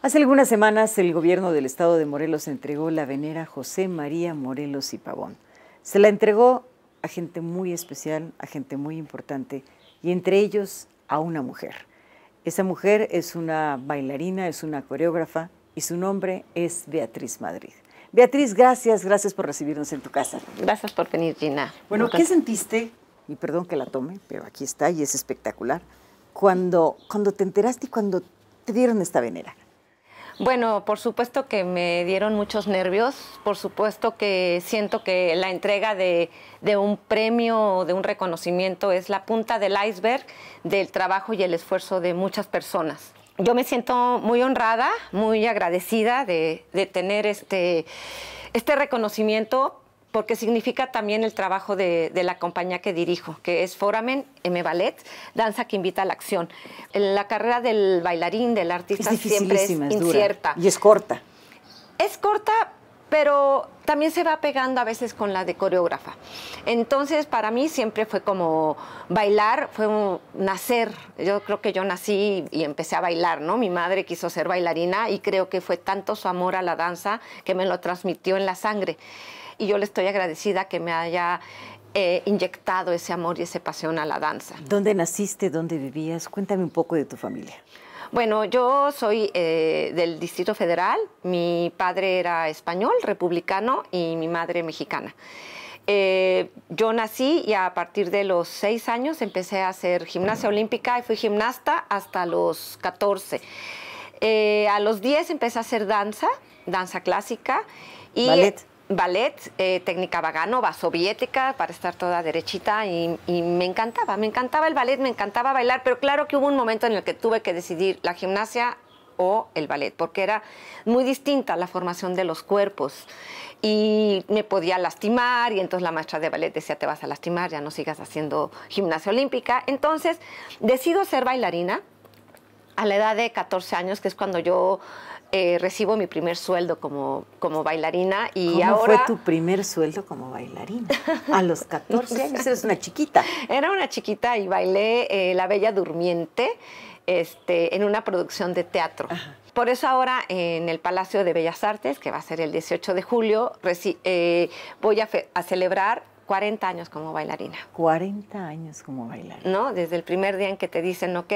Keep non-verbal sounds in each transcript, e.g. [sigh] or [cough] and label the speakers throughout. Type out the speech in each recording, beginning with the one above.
Speaker 1: Hace algunas semanas el gobierno del estado de Morelos entregó la venera José María Morelos y Pavón. Se la entregó a gente muy especial, a gente muy importante y entre ellos a una mujer. Esa mujer es una bailarina, es una coreógrafa y su nombre es Beatriz Madrid. Beatriz, gracias, gracias por recibirnos en tu casa. Gracias por venir, Gina. Bueno, ¿qué sentiste? Y perdón que la tome, pero aquí está y es espectacular. Cuando, cuando te enteraste y cuando te dieron esta venera.
Speaker 2: Bueno, por supuesto que me dieron muchos nervios, por supuesto que siento que la entrega de, un premio o de un reconocimiento es la punta del iceberg del trabajo y el esfuerzo de muchas personas. Yo me siento muy honrada, muy agradecida de, tener este, este reconocimiento porque significa también el trabajo de, la compañía que dirijo, que es Foramen M Ballet, danza que invita a la acción. La carrera del bailarín, del artista siempre es, incierta. Y es corta. Es corta, pero también se va pegando a veces con la de coreógrafa. Entonces, para mí siempre fue como bailar, fue un nacer. Yo creo que yo nací y empecé a bailar, ¿no? Mi madre quiso ser bailarina y creo que fue tanto su amor a la danza que me lo transmitió en la sangre y yo le estoy agradecida que me haya eh, inyectado ese amor y esa pasión a la danza.
Speaker 1: ¿Dónde naciste? ¿Dónde vivías? Cuéntame un poco de tu familia.
Speaker 2: Bueno, yo soy eh, del Distrito Federal, mi padre era español, republicano y mi madre mexicana. Eh, yo nací y a partir de los seis años empecé a hacer gimnasia olímpica y fui gimnasta hasta los 14. a los 10 empecé a hacer danza, danza clásica. Y, ballet ballet, eh, técnica vaganova, soviética, para estar toda derechita y, y, me encantaba, me encantaba el ballet, me encantaba bailar, pero claro que hubo un momento en el que tuve que decidir la gimnasia o el ballet, porque era muy distinta la formación de los cuerpos y me podía lastimar y entonces la maestra de ballet decía te vas a lastimar, ya no sigas haciendo gimnasia olímpica, entonces decido ser bailarina a la edad de 14 años, que es cuando yo eh, recibo mi primer sueldo como, como bailarina. Y ahora... fue tu
Speaker 1: primer sueldo como bailarina? A los 14
Speaker 2: años eres una chiquita. [laughs] Era una chiquita y bailé eh, La Bella Durmiente este, en una producción de teatro. Por eso ahora en el Palacio de Bellas Artes, que va a ser el 18 de julio, eh, voy a, a celebrar 40 años como bailarina.
Speaker 1: 40 años como
Speaker 2: bailarina. No, desde el primer día en que te dicen, ok,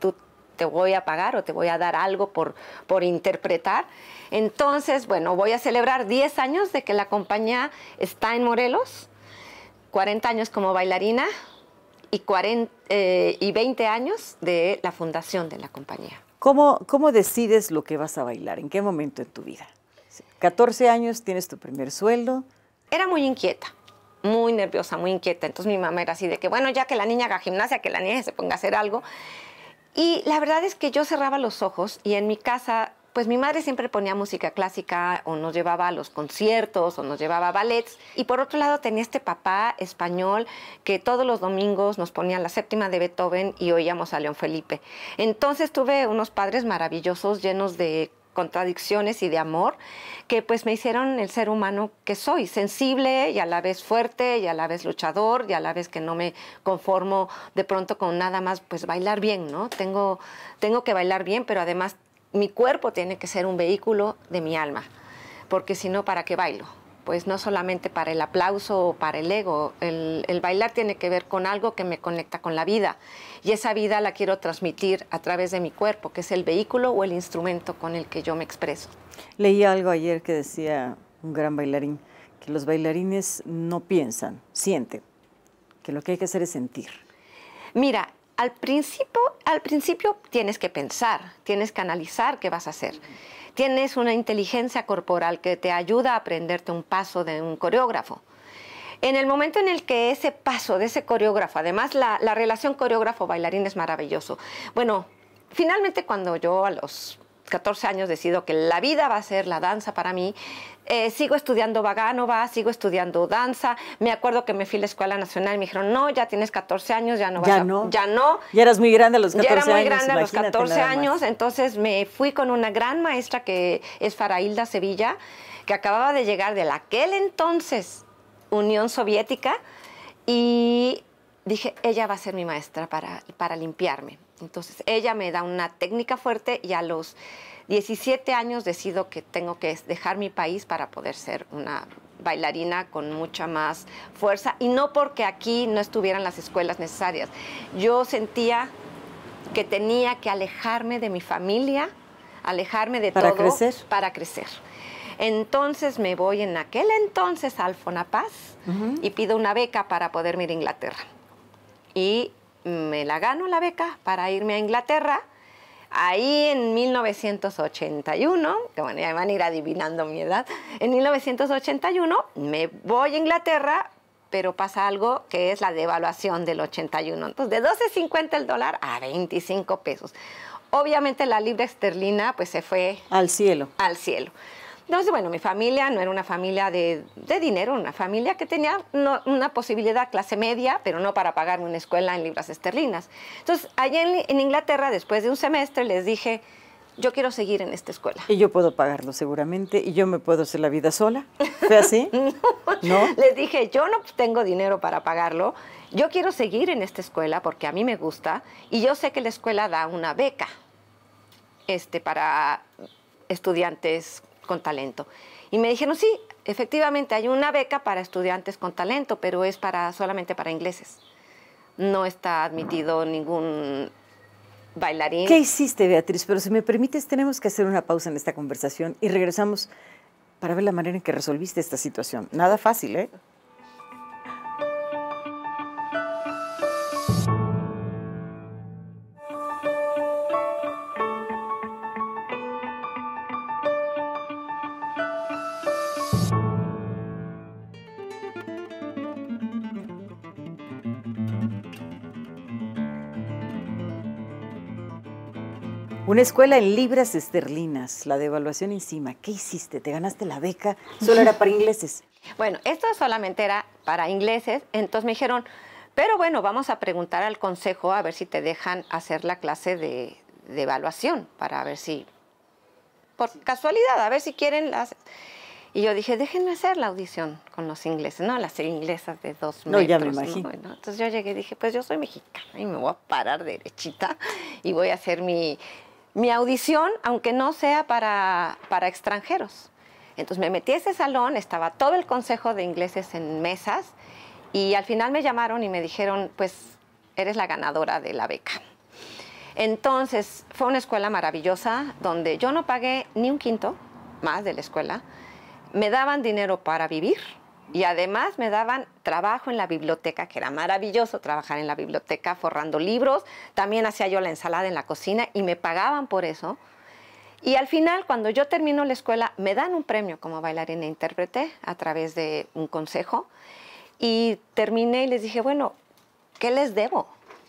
Speaker 2: tú te voy a pagar o te voy a dar algo por, por interpretar. Entonces, bueno, voy a celebrar 10 años de que la compañía está en Morelos, 40 años como bailarina y, eh, y 20 años de la fundación de la compañía. ¿Cómo, ¿Cómo
Speaker 1: decides lo que vas a bailar? ¿En qué momento en tu vida? 14 años, tienes tu primer sueldo.
Speaker 2: Era muy inquieta muy nerviosa, muy inquieta. Entonces mi mamá era así de que, bueno, ya que la niña haga gimnasia, que la niña se ponga a hacer algo. Y la verdad es que yo cerraba los ojos y en mi casa, pues mi madre siempre ponía música clásica o nos llevaba a los conciertos o nos llevaba ballets. Y por otro lado tenía este papá español que todos los domingos nos ponía la séptima de Beethoven y oíamos a León Felipe. Entonces tuve unos padres maravillosos llenos de contradicciones y de amor que pues me hicieron el ser humano que soy, sensible y a la vez fuerte y a la vez luchador y a la vez que no me conformo de pronto con nada más pues bailar bien, ¿no? Tengo, tengo que bailar bien, pero además mi cuerpo tiene que ser un vehículo de mi alma, porque si no, ¿para qué bailo? pues no solamente para el aplauso o para el ego. El, bailar tiene que ver con algo que me conecta con la vida y esa vida la quiero transmitir a través de mi cuerpo, que es el vehículo o el instrumento con el que yo me expreso.
Speaker 1: Leí algo ayer que decía un gran bailarín, que los bailarines no piensan, sienten, que lo que hay que hacer es sentir.
Speaker 2: Mira, al principio, al principio tienes que pensar, tienes que analizar qué vas a hacer. Tienes una inteligencia corporal que te ayuda a aprenderte un paso de un coreógrafo. En el momento en el que ese paso de ese coreógrafo, además la, la relación coreógrafo-bailarín es maravilloso. Bueno, finalmente cuando yo a los 14 años decido que la vida va a ser la danza para mí. Eh, sigo estudiando Vaganova, sigo estudiando danza. Me acuerdo que me fui a la Escuela Nacional y me dijeron, no, ya tienes 14 años, ya no vas ya No. Ya no.
Speaker 1: Ya eras muy grande a los 14 años. Ya era muy grande a los 14 años.
Speaker 2: Entonces me fui con una gran maestra que es Farailda Sevilla, que acababa de llegar de la aquel entonces Unión Soviética. Y dije, ella va a ser mi maestra para, para limpiarme. Entonces ella me da una técnica fuerte y a los 17 años decido que tengo que dejar mi país para poder ser una bailarina con mucha más fuerza y no porque aquí no estuvieran las escuelas necesarias. Yo sentía que tenía que alejarme de mi familia, alejarme de para todo crecer. para crecer. Entonces me voy en aquel entonces al Fonapaz y pido una beca para poder ir a Inglaterra. Y me la gano la beca para irme a Inglaterra. Ahí en 1981, que bueno, ya van a ir adivinando mi edad, en 1981 me voy a Inglaterra, pero pasa algo que es la devaluación del 81. Entonces, de 12.50 el dólar a 25 pesos. Obviamente la libra esterlina pues se fue... Al cielo. Al cielo. Entonces, bueno, mi familia no era una familia de, dinero, una familia que tenía una posibilidad clase media, pero no para pagar una escuela en libras esterlinas. Entonces, allá en, Inglaterra, después de un semestre, les dije, yo quiero seguir en esta
Speaker 1: escuela. Y yo puedo pagarlo seguramente, y yo me puedo hacer la vida sola. ¿Fue así? [laughs]
Speaker 2: no. no. Les dije, yo no tengo dinero para pagarlo, yo quiero seguir en esta escuela porque a mí me gusta, y yo sé que la escuela da una beca este, para estudiantes con talento. Y me dijeron, sí, efectivamente hay una beca para estudiantes con talento, pero es para, solamente para ingleses. No está admitido ningún bailarín. ¿Qué
Speaker 1: hiciste, Beatriz? Pero si me permites, tenemos que hacer una pausa en esta conversación y regresamos para ver la manera en que resolviste esta situación. Nada fácil, ¿eh? Una escuela en libras esterlinas, la de evaluación encima. ¿Qué hiciste? ¿Te ganaste la beca? Solo era para ingleses.
Speaker 2: [laughs] Bueno, esto solamente era para ingleses, entonces me dijeron, pero bueno, vamos a preguntar al consejo a ver si te dejan hacer la clase de, evaluación, para ver si, por casualidad, a ver si quieren las... Y yo dije, déjenme hacer la audición con los ingleses, no las inglesas de dos metros. No, ya me imagino. entonces yo llegué y dije, pues yo soy mexicana y me voy a parar derechita y voy a hacer mi, mi audición, aunque no sea para, para extranjeros. Entonces me metí a ese salón, estaba todo el consejo de ingleses en mesas y al final me llamaron y me dijeron, pues eres la ganadora de la beca. Entonces fue una escuela maravillosa donde yo no pagué ni un quinto más de la escuela. Me daban dinero para vivir, y además me daban trabajo en la biblioteca, que era maravilloso trabajar en la biblioteca forrando libros. También hacía yo la ensalada en la cocina y me pagaban por eso. Y al final, cuando yo termino la escuela, me dan un premio como bailarina e intérprete a través de un consejo. Y terminé y les dije, bueno, ¿qué les debo?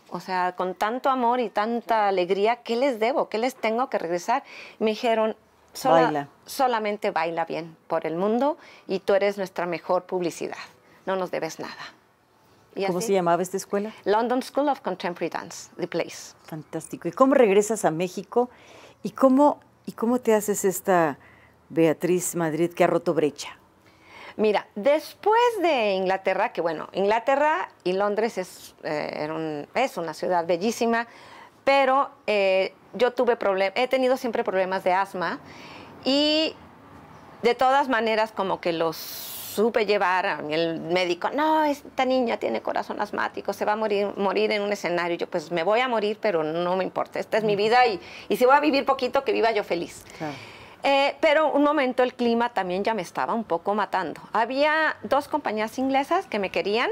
Speaker 2: O sea, con tanto amor y tanta alegría, ¿qué les debo? ¿Qué les tengo que regresar? me dijeron, baila. solamente baila bien por el mundo y tú eres nuestra mejor publicidad. No nos debes nada. ¿Cómo se
Speaker 1: llamaba esta escuela?
Speaker 2: London School
Speaker 1: of Contemporary Dance, The Place. Fantástico. ¿Y cómo regresas a México? ¿Y cómo, y cómo te haces esta Beatriz Madrid que ha roto brecha?
Speaker 2: Mira, después de Inglaterra, que bueno, Inglaterra y Londres es, eh, es una ciudad bellísima, pero eh, yo tuve problemas, he tenido siempre problemas de asma y de todas maneras como que los supe llevar, el médico, no, esta niña tiene corazón asmático, se va a morir, morir en un escenario. Yo pues me voy a morir, pero no me importa, esta es mi vida y, y si voy a vivir poquito, que viva yo feliz. Eh, pero un momento el clima también ya me estaba un poco matando. Había dos compañías inglesas que me querían,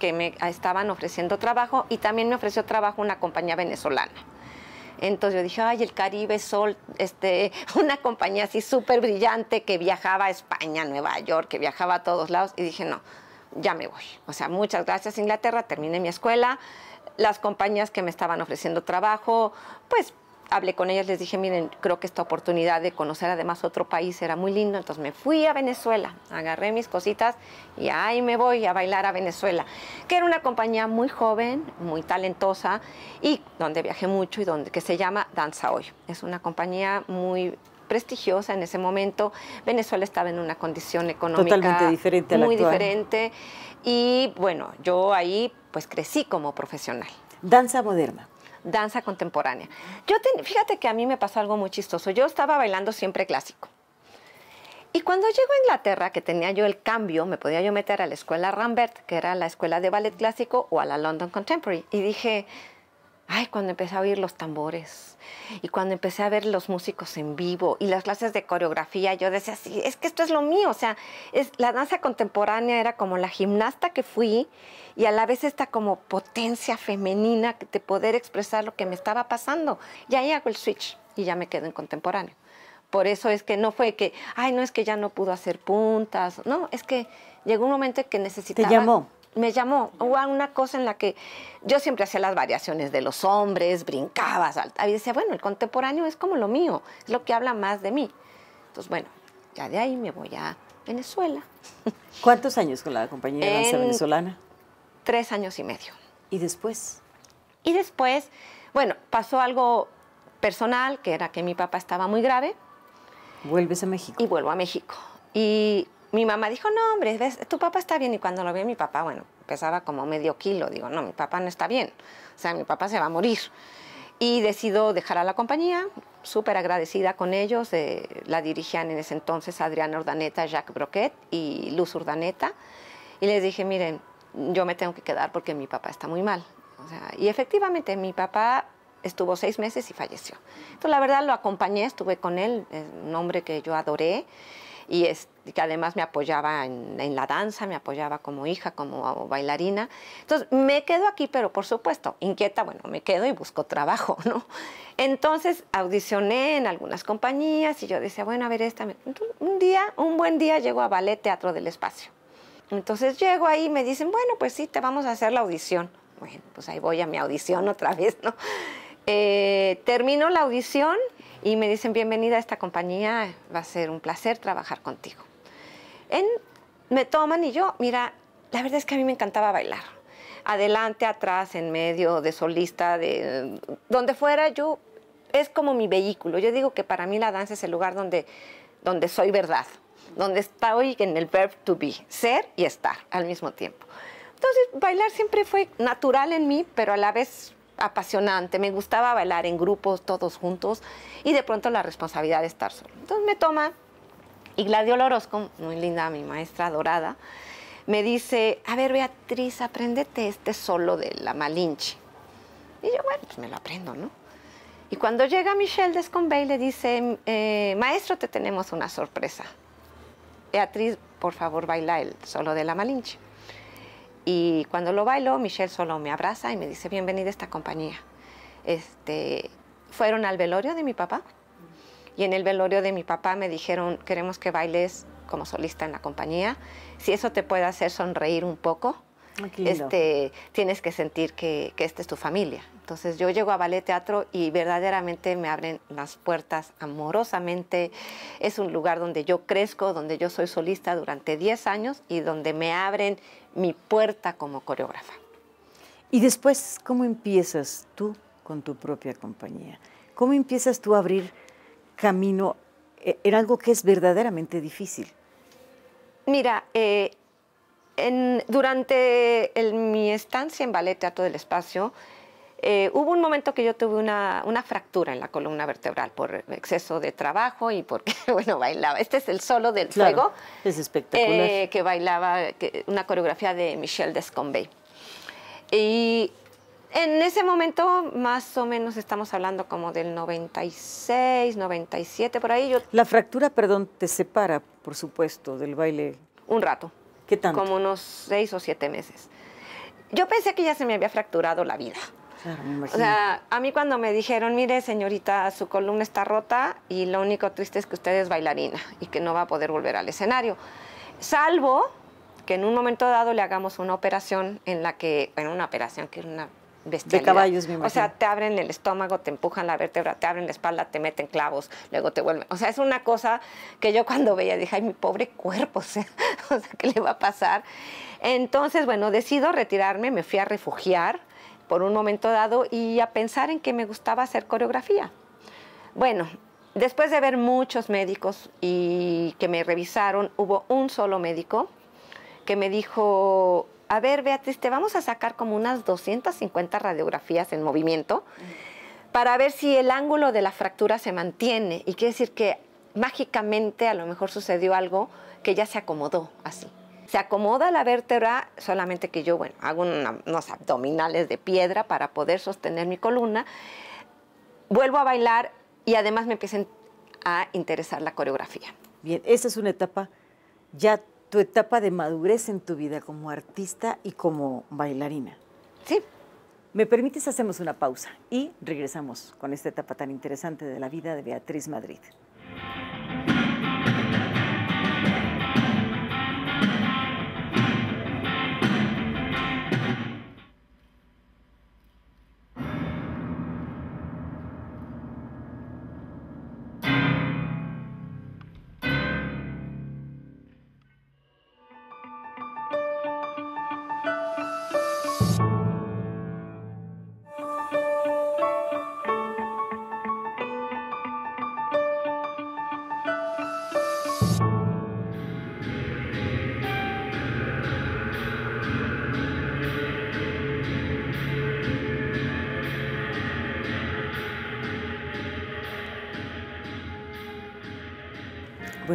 Speaker 2: que me estaban ofreciendo trabajo y también me ofreció trabajo una compañía venezolana. Entonces yo dije, ay, el Caribe Sol, este, [laughs] una compañía así súper brillante que viajaba a España, Nueva York, que viajaba a todos lados. Y dije, no, ya me voy. O sea, muchas gracias Inglaterra, terminé mi escuela. Las compañías que me estaban ofreciendo trabajo, pues hablé con ellas, les dije, miren, creo que esta oportunidad de conocer además otro país era muy lindo, entonces me fui a Venezuela, agarré mis cositas y ahí me voy a bailar a Venezuela, que era una compañía muy joven, muy talentosa y donde viajé mucho y donde que se llama Danza Hoy. Es una compañía muy prestigiosa en ese momento. Venezuela estaba en una condición económica Totalmente diferente muy diferente y bueno, yo ahí pues crecí como profesional. Danza moderna danza contemporánea. Yo fíjate que a mí me pasó algo muy chistoso. Yo estaba bailando siempre clásico. Y cuando llego a Inglaterra, que tenía yo el cambio, me podía yo meter a la escuela Rambert, que era la escuela de ballet clásico, o a la London Contemporary. Y dije, Ay, cuando empecé a oír los tambores y cuando empecé a ver los músicos en vivo y las clases de coreografía, yo decía, sí, es que esto es lo mío. O sea, es, la danza contemporánea era como la gimnasta que fui y a la vez esta como potencia femenina de poder expresar lo que me estaba pasando. Y ahí hago el switch y ya me quedo en contemporáneo. Por eso es que no fue que, ay, no es que ya no pudo hacer puntas, no, es que llegó un momento que necesitaba... Te llamó me llamó. Hubo una cosa en la que yo siempre hacía las variaciones de los hombres, brincaba, saltaba. Y decía, bueno, el contemporáneo es como lo mío, es lo que habla más de mí. Entonces, bueno, ya de ahí me voy a Venezuela. [laughs] ¿Cuántos años con la compañía de danza venezolana? Tres años y medio. ¿Y después? Y después, bueno, pasó algo personal, que era que mi papá estaba muy grave. ¿Vuelves a México? Y vuelvo a México. Y mi mamá dijo, no, hombre, tu papá está bien. Y cuando lo vi, mi papá, bueno, pesaba como medio kilo. Digo, no, mi papá no está bien. O sea, mi papá se va a morir. Y decido dejar a la compañía, súper agradecida con ellos. Eh, la dirigían en ese entonces Adriana Urdaneta, Jacques Broquet y Luz Urdaneta. Y les dije, miren, yo me tengo que quedar porque mi papá está muy mal. O sea, y efectivamente, mi papá estuvo seis meses y falleció. Entonces, la verdad, lo acompañé, estuve con él, es un hombre que yo adoré. Y, este, que además me apoyaba en, la danza, me apoyaba como hija, como bailarina. Entonces, me quedo aquí, pero por supuesto, inquieta, bueno, me quedo y busco trabajo, [laughs] ¿no? Entonces, audicioné en algunas compañías y yo decía, bueno, a ver, esta... Un día, un buen día, llego a Ballet Teatro del Espacio. Entonces, llego ahí y me dicen, bueno, pues sí, te vamos a hacer la audición. Bueno, pues ahí voy a mi audición [laughs] otra vez, ¿no? Eh, termino la audición y me dicen, bienvenida a esta compañía, va a ser un placer trabajar contigo. En Me Toman y yo, mira, la verdad es que a mí me encantaba bailar. Adelante, atrás, en medio, de solista, de donde fuera, yo es como mi vehículo. Yo digo que para mí la danza es el lugar donde, donde soy verdad, donde estoy en el verb to be, ser y estar al mismo tiempo. Entonces, bailar siempre fue natural en mí, pero a la vez apasionante. Me gustaba bailar en grupos, todos juntos, y de pronto la responsabilidad de estar solo. Entonces me toman. Y Gladiola Orozco, muy linda, mi maestra dorada, me dice, a ver, Beatriz, apréndete este solo de la Malinche. Y yo, bueno, pues me lo aprendo, ¿no? Y cuando llega Michelle Desconvey, le dice, eh, maestro, te tenemos una sorpresa. Beatriz, por favor, baila el solo de la Malinche. Y cuando lo bailo, Michelle solo me abraza y me dice, bienvenida a esta compañía. Este, fueron al velorio de mi papá y en el velorio de mi papá me dijeron, queremos que bailes como solista en la compañía. Si eso te puede hacer sonreír un poco, este, tienes que sentir que, que, esta es tu familia. Entonces yo llego a Ballet Teatro y verdaderamente me abren las puertas amorosamente. Es un lugar donde yo crezco, donde yo soy solista durante 10 años y donde me abren mi puerta como coreógrafa.
Speaker 1: Y después, ¿cómo empiezas tú con tu propia compañía? ¿Cómo empiezas tú a abrir camino eh, era algo que es verdaderamente difícil?
Speaker 2: Mira, eh, durante mi estancia en Ballet Teatro del Espacio, eh, hubo un momento que yo tuve una, fractura en la columna vertebral por exceso de trabajo y porque, [laughs] bueno, bailaba. Este es el solo del fuego.
Speaker 1: Es espectacular.
Speaker 2: que bailaba una coreografía de Michelle Descombey. Y en ese momento, más o menos, estamos hablando como del 96, 97, por ahí. Yo...
Speaker 1: La fractura, perdón, te separa, por supuesto, del baile. Un rato.
Speaker 2: ¿Qué tanto? Como unos seis o siete meses. Yo pensé que ya se me había fracturado la vida.
Speaker 1: Claro, o sea,
Speaker 2: a mí cuando me dijeron, mire señorita, su columna está rota y lo único triste es que usted es bailarina y que no va a poder volver al escenario. Salvo que en un momento dado le hagamos una operación en la que, bueno, una operación que es una de caballos, O sea, te abren el estómago, te empujan la vértebra, te abren la espalda, te meten clavos, luego te vuelven. O sea, es una cosa que yo cuando veía dije, ay, mi pobre cuerpo, [laughs] o sea, o sea ¿qué le va a pasar? Entonces, bueno, decido retirarme, me fui a refugiar por un momento dado y a pensar en que me gustaba hacer coreografía. Bueno, después de ver muchos médicos y que me revisaron, hubo un solo médico que me dijo, a ver, Beatriz, te vamos a sacar como unas 250 radiografías en movimiento para ver si el ángulo de la fractura se mantiene. Y quiere decir que mágicamente a lo mejor sucedió algo que ya se acomodó así. Se acomoda la vértebra, solamente que yo, bueno, hago unos abdominales de piedra para poder sostener mi columna. Vuelvo a bailar y además me empiezan a interesar la coreografía. Bien, esa es una etapa ya tu etapa de madurez
Speaker 1: en tu vida como artista y como bailarina. Sí. ¿Me permites? Hacemos una pausa y regresamos con esta etapa tan interesante de la vida de Beatriz Madrid.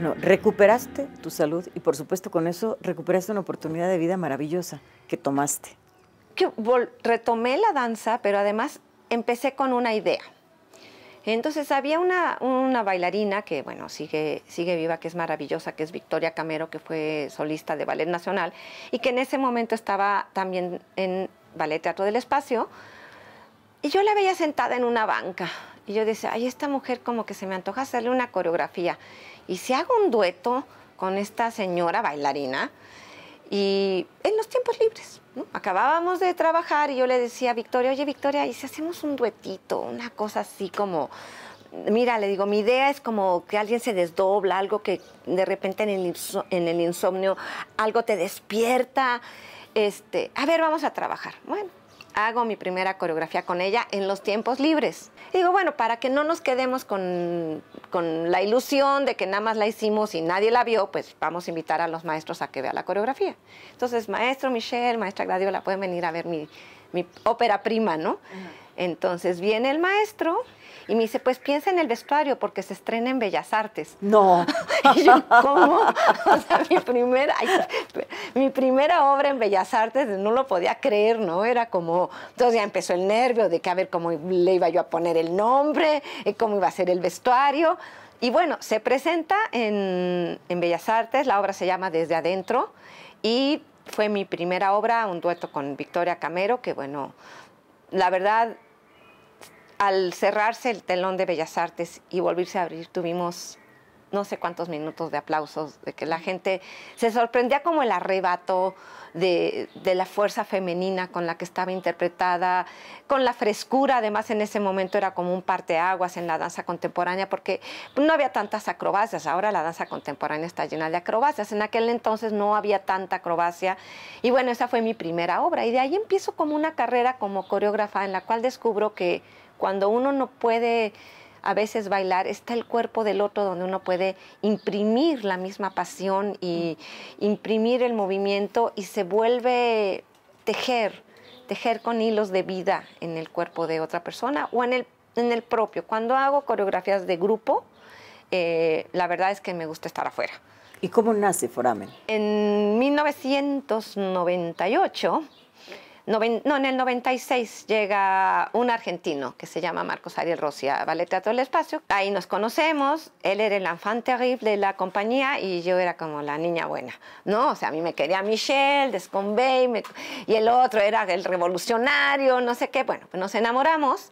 Speaker 1: Bueno, recuperaste tu salud y por supuesto con eso recuperaste una oportunidad de vida maravillosa que tomaste.
Speaker 2: Que retomé la danza, pero además empecé con una idea. Entonces había una, bailarina que, bueno, sigue, sigue viva, que es maravillosa, que es Victoria Camero, que fue solista de Ballet Nacional y que en ese momento estaba también en Ballet Teatro del Espacio. Y yo la veía sentada en una banca y yo decía, ay, esta mujer como que se me antoja hacerle una coreografía y si hago un dueto con esta señora bailarina y en los tiempos libres. Acabábamos de trabajar y yo le decía a Victoria, oye Victoria, ¿y si hacemos un duetito? Una cosa así como, mira, le digo, mi idea es como que alguien se desdobla, algo que de repente en el, en el insomnio algo te despierta. Este, a ver, vamos a trabajar. Bueno, hago mi primera coreografía con ella en los tiempos libres. digo, bueno, para que no nos quedemos con, con, la ilusión de que nada más la hicimos y nadie la vio, pues vamos a invitar a los maestros a que vean la coreografía. Entonces, maestro Michelle, maestra Gladiola, pueden venir a ver mi, mi ópera prima, ¿no? Entonces viene el maestro y me dice, pues piensa en el vestuario porque se estrena en Bellas Artes. No. [laughs] y yo, ¿cómo? o sea, mi primera, obra en Bellas Artes no lo podía creer, ¿no? Era como, entonces ya empezó el nervio de que a ver cómo le iba yo a poner el nombre, eh, cómo iba a ser el vestuario. Y bueno, se presenta en Bellas Artes, la obra se llama Desde Adentro y fue mi primera obra, un dueto con Victoria Camero, que bueno, la verdad al cerrarse el telón de Bellas Artes y volverse a abrir, tuvimos no sé cuántos minutos de aplausos, de que la gente se sorprendía como el arrebato de, de, la fuerza femenina con la que estaba interpretada, con la frescura, además en ese momento era como un parteaguas en la danza contemporánea, porque no había tantas acrobacias, ahora la danza contemporánea está llena de acrobacias, en aquel entonces no había tanta acrobacia, y bueno, esa fue mi primera obra, y de ahí empiezo como una carrera como coreógrafa en la cual descubro que cuando uno no puede a veces bailar, está el cuerpo del otro donde uno puede imprimir la misma pasión y imprimir el movimiento y se vuelve tejer, tejer con hilos de vida en el cuerpo de otra persona o en el, en el propio. Cuando hago coreografías de grupo, eh, la verdad es que me gusta estar afuera.
Speaker 1: ¿Y cómo nace Foramen?
Speaker 2: En 1998 no, en el 96 llega un argentino que se llama Marcos Ariel Rossi a Ballet Teatro del Espacio. Ahí nos conocemos, él era el enfant terrible de la compañía y yo era como la niña buena, ¿no? O sea, a mí me quería Michelle, Desconvey, y el otro era el revolucionario, no sé qué. Bueno, pues nos enamoramos.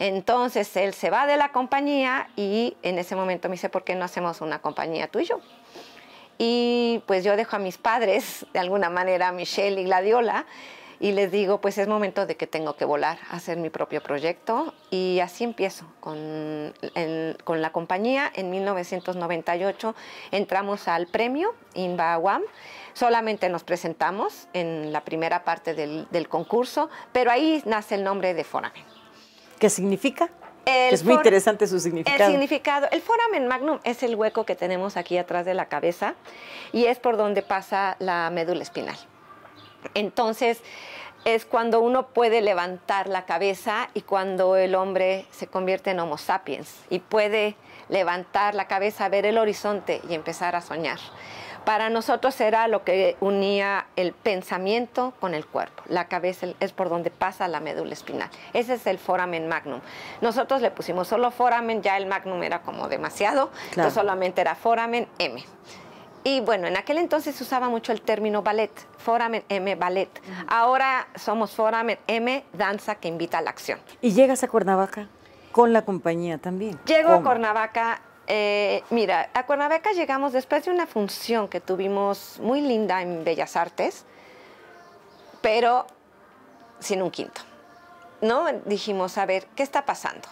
Speaker 2: Entonces él se va de la compañía y en ese momento me dice, ¿por qué no hacemos una compañía tú y yo? Y pues yo dejo a mis padres, de alguna manera, Michelle y Gladiola, y les digo, pues es momento de que tengo que volar, hacer mi propio proyecto y así empiezo con, con la compañía. En 1998 entramos al premio INBA Solamente nos presentamos en la primera parte del, concurso, pero ahí nace el nombre de Foramen.
Speaker 1: ¿Qué significa? es muy interesante su significado. El
Speaker 2: significado. El foramen magnum es el hueco que tenemos aquí atrás de la cabeza y es por donde pasa la médula espinal. Entonces es cuando uno puede levantar la cabeza y cuando el hombre se convierte en Homo sapiens y puede levantar la cabeza, ver el horizonte y empezar a soñar. Para nosotros era lo que unía el pensamiento con el cuerpo. La cabeza es por donde pasa la médula espinal. Ese es el foramen magnum. Nosotros le pusimos solo foramen, ya el magnum era como demasiado, no entonces solamente era foramen M. Y bueno, en aquel entonces se usaba mucho el término ballet, Foramen M Ballet. Ahora somos Foramen M Danza que invita a la acción.
Speaker 1: ¿Y llegas a Cuernavaca con la compañía también? Llego a
Speaker 2: Cuernavaca eh, mira, a Cuernavaca llegamos después de una función que tuvimos muy linda en Bellas Artes, pero sin un quinto. ¿no? Dijimos, a ver, ¿qué está pasando?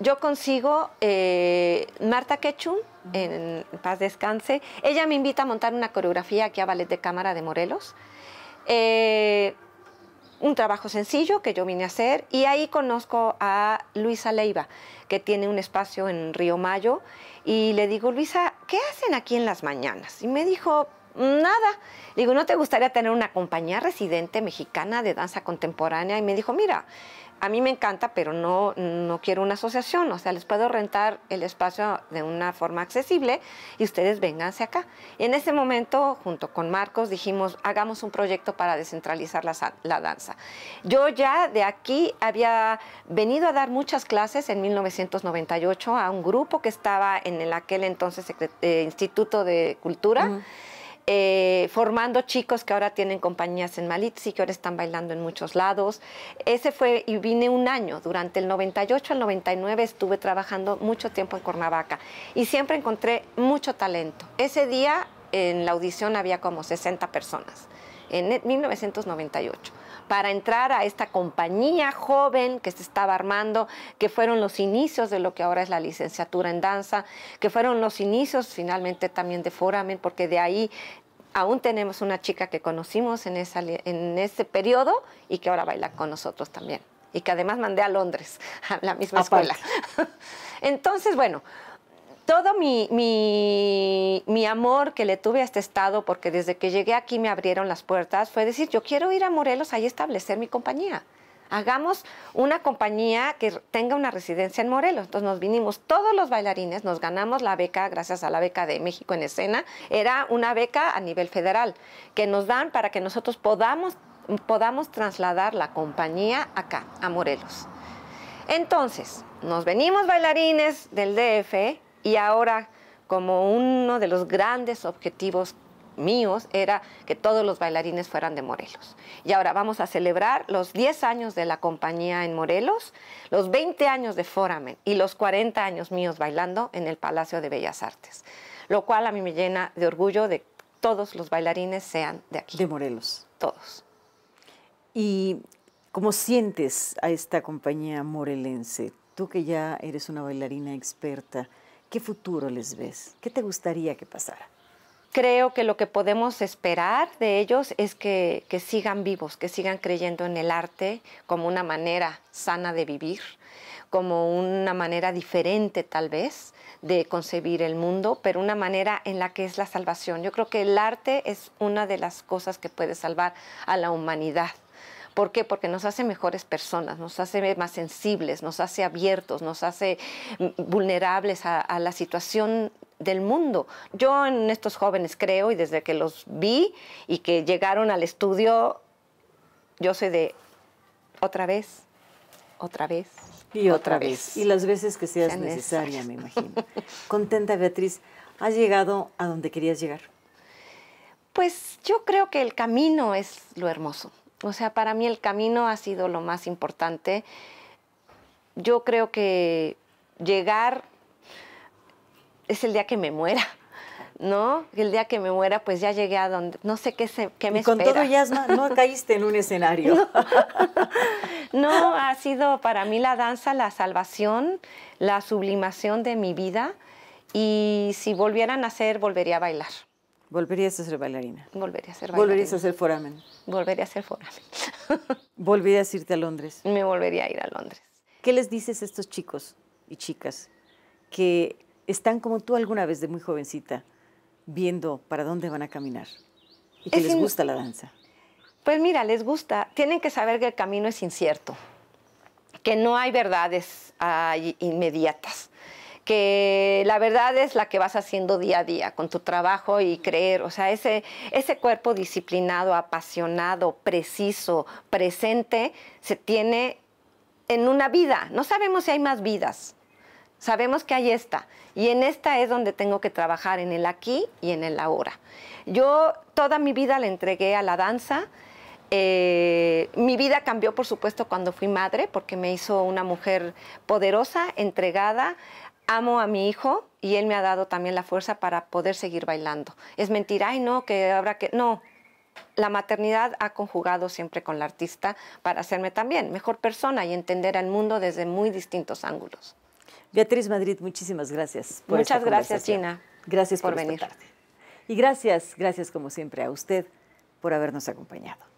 Speaker 2: Yo consigo eh, Marta Ketchum, en paz descanse, ella me invita a montar una coreografía aquí a Ballet de Cámara de Morelos. Eh, un trabajo sencillo que yo vine a hacer y ahí conozco a Luisa Leiva, que tiene un espacio en Río Mayo y le digo, Luisa, ¿qué hacen aquí en las mañanas? Y me dijo, nada. digo, ¿no te gustaría tener una compañía residente mexicana de danza contemporánea? Y me dijo, mira, a mí me encanta, pero no, no quiero una asociación. O sea, les puedo rentar el espacio de una forma accesible y ustedes vénganse acá. en ese momento, junto con Marcos, dijimos, hagamos un proyecto para descentralizar la, danza. Yo ya de aquí había venido a dar muchas clases en 1998 a un grupo que estaba en el aquel entonces eh, Instituto de Cultura. Eh, formando chicos que ahora tienen compañías en Malitz y que ahora están bailando en muchos lados. Ese fue, y vine un año, durante el 98 al 99 estuve trabajando mucho tiempo en Cuernavaca y siempre encontré mucho talento. Ese día en la audición había como 60 personas, en 1998 para entrar a esta compañía joven que se estaba armando, que fueron los inicios de lo que ahora es la licenciatura en danza, que fueron los inicios finalmente también de Foramen, porque de ahí aún tenemos una chica que conocimos en, en ese periodo y que ahora baila con nosotros también. Y que además mandé a Londres, [laughs] a la misma escuela. [laughs] Entonces, bueno, todo mi, amor que le tuve a este estado, porque desde que llegué aquí me abrieron las puertas, fue decir, yo quiero ir a Morelos, ahí establecer mi compañía. Hagamos una compañía que tenga una residencia en Morelos. Entonces nos vinimos todos los bailarines, nos ganamos la beca gracias a la beca de México en escena. Era una beca a nivel federal que nos dan para que nosotros podamos, podamos trasladar la compañía acá, a Morelos. Entonces, nos venimos bailarines del DF, y ahora, como uno de los grandes objetivos míos era que todos los bailarines fueran de Morelos. Y ahora vamos a celebrar los 10 años de la compañía en Morelos, los 20 años de Foramen y los 40 años míos bailando en el Palacio de Bellas Artes, lo cual a mí me llena de orgullo de todos los bailarines sean de
Speaker 1: aquí. De Morelos. Todos. ¿Y cómo sientes a esta compañía morelense? Tú que ya eres una bailarina experta, ¿Qué futuro les ves? ¿Qué te gustaría que pasara?
Speaker 2: Creo que lo que podemos esperar de ellos es que, sigan vivos, que sigan creyendo en el arte como una manera sana de vivir, como una manera diferente tal vez de concebir el mundo, pero una manera en la que es la salvación. Yo creo que el arte es una de las cosas que puede salvar a la humanidad. ¿Por qué? Porque nos hace mejores personas, nos hace más sensibles, nos hace abiertos, nos hace mm, vulnerables a, la situación del mundo. Yo en estos jóvenes creo y desde que los vi y que llegaron al estudio, yo sé de otra vez, otra vez.
Speaker 1: Y otra, vez. Y las veces que seas necesaria, me imagino.
Speaker 2: Contenta, Beatriz. ¿Has llegado a donde querías llegar? Pues yo creo que el camino es lo hermoso. O sea, para mí el camino ha sido lo más importante. Yo creo que llegar es el día que me muera. ¿no? El día que me muera, pues ya llegué a donde, no sé qué, me y con todo Yasma, no
Speaker 1: caíste en un escenario. [laughs]
Speaker 2: No. ha sido para mí la danza la salvación, la sublimación de mi vida y si volvieran a nacer, volvería a bailar.
Speaker 1: ¿Volverías a ser bailarina?
Speaker 2: Volvería a ser bailarina. ¿Volverías a ser foramen? Volvería a ser foramen.
Speaker 1: [laughs] ¿Volverías a irte a Londres? Me volvería a ir a Londres. ¿Qué les dices a estos chicos y chicas que están como tú alguna vez de muy jovencita, viendo para dónde van a caminar
Speaker 2: y que les gusta la danza? Pues mira, les gusta. Tienen que saber que el camino es incierto, que no hay verdades inmediatas que la verdad es la que vas haciendo día a día con tu trabajo y creer, o sea, ese, ese cuerpo disciplinado, apasionado, preciso, presente, se tiene en una vida. No sabemos si hay más vidas. Sabemos que hay esta. Y en esta es donde tengo que trabajar, en el aquí y en el ahora. Yo toda mi vida la entregué a la danza. Eh, mi vida cambió, por supuesto, cuando fui madre, porque me hizo una mujer poderosa, entregada, amo a mi hijo y él me ha dado también la fuerza para poder seguir bailando. Es mentira, y no, que habrá que... No, la maternidad ha conjugado siempre con la artista para hacerme también mejor persona y entender al mundo desde muy distintos ángulos. Beatriz Madrid, muchísimas gracias.
Speaker 1: Por Muchas gracias, Gina. Gracias por, venir. Y gracias, gracias como siempre a usted por habernos acompañado.